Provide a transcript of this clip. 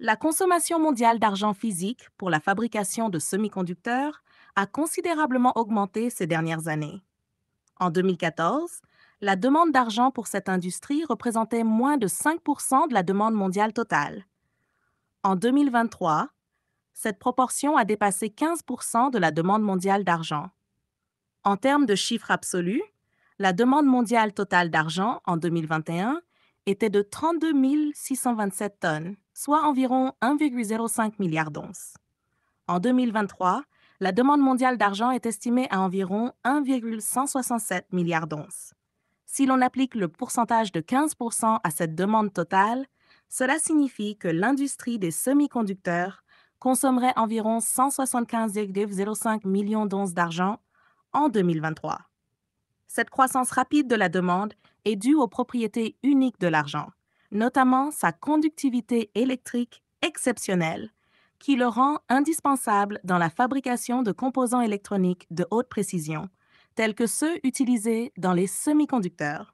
La consommation mondiale d'argent physique pour la fabrication de semi-conducteurs a considérablement augmenté ces dernières années. En 2014, la demande d'argent pour cette industrie représentait moins de 5 de la demande mondiale totale. En 2023, cette proportion a dépassé 15 de la demande mondiale d'argent. En termes de chiffres absolus, la demande mondiale totale d'argent en 2021 était de 32 627 tonnes, soit environ 1,05 milliard d'onces. En 2023, la demande mondiale d'argent est estimée à environ 1,167 milliard d'onces. Si l'on applique le pourcentage de 15 à cette demande totale, cela signifie que l'industrie des semi-conducteurs consommerait environ 175,05 millions d'onces d'argent en 2023. Cette croissance rapide de la demande est due aux propriétés uniques de l'argent, notamment sa conductivité électrique exceptionnelle, qui le rend indispensable dans la fabrication de composants électroniques de haute précision, tels que ceux utilisés dans les semi-conducteurs.